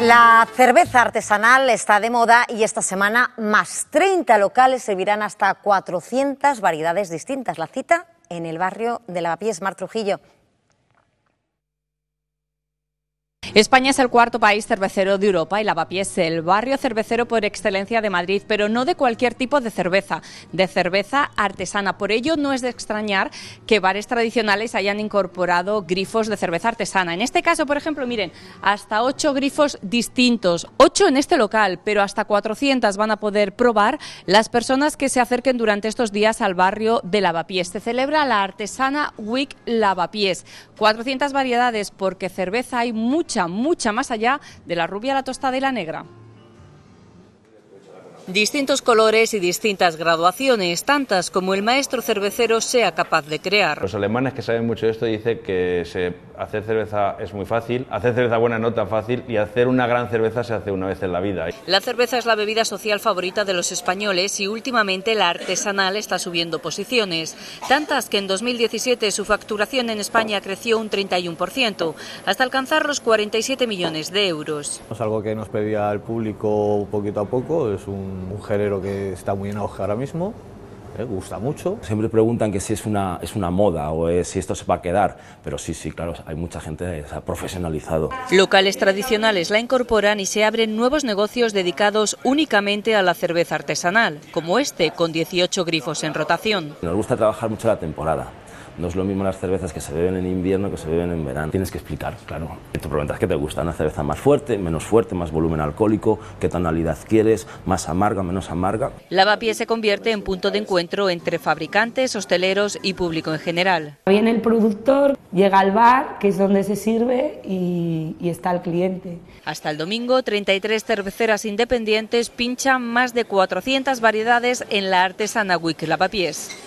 La cerveza artesanal está de moda y esta semana más 30 locales servirán hasta 400 variedades distintas. La cita en el barrio de Lavapiés, Mar Trujillo. España es el cuarto país cervecero de Europa y Lavapiés es el barrio cervecero por excelencia de Madrid, pero no de cualquier tipo de cerveza, de cerveza artesana. Por ello no es de extrañar que bares tradicionales hayan incorporado grifos de cerveza artesana. En este caso, por ejemplo, miren, hasta ocho grifos distintos, ocho en este local, pero hasta 400 van a poder probar las personas que se acerquen durante estos días al barrio de Lavapiés. Se celebra la Artesana Week Lavapiés. 400 variedades porque cerveza hay mucha mucha más allá de la rubia la y la negra. Distintos colores y distintas graduaciones, tantas como el maestro cervecero sea capaz de crear. Los alemanes que saben mucho de esto dicen que se hacer cerveza es muy fácil, hacer cerveza buena no tan fácil y hacer una gran cerveza se hace una vez en la vida. La cerveza es la bebida social favorita de los españoles y últimamente la artesanal está subiendo posiciones, tantas que en 2017 su facturación en España creció un 31%, hasta alcanzar los 47 millones de euros. Es algo que nos pedía el público poquito a poco, es un, género que está muy en auge ahora mismo ¿eh? gusta mucho. Siempre preguntan que si es una, es una moda o si esto se va a quedar, pero sí, sí, claro, hay mucha gente que se ha profesionalizado. Locales tradicionales la incorporan y se abren nuevos negocios dedicados únicamente a la cerveza artesanal, como este, con 18 grifos en rotación. Nos gusta trabajar mucho la temporada. No es lo mismo las cervezas que se beben en invierno que se beben en verano. Tienes que explicar, claro. Tu preguntas es que te gusta una cerveza más fuerte, menos fuerte, más volumen alcohólico, qué tonalidad quieres, más amarga, menos amarga. Lavapiés se convierte en punto de encuentro entre fabricantes, hosteleros y público en general. Viene el productor, llega al bar, que es donde se sirve, y, está el cliente. Hasta el domingo, 33 cerveceras independientes pinchan más de 400 variedades en la artesana la Lavapiés.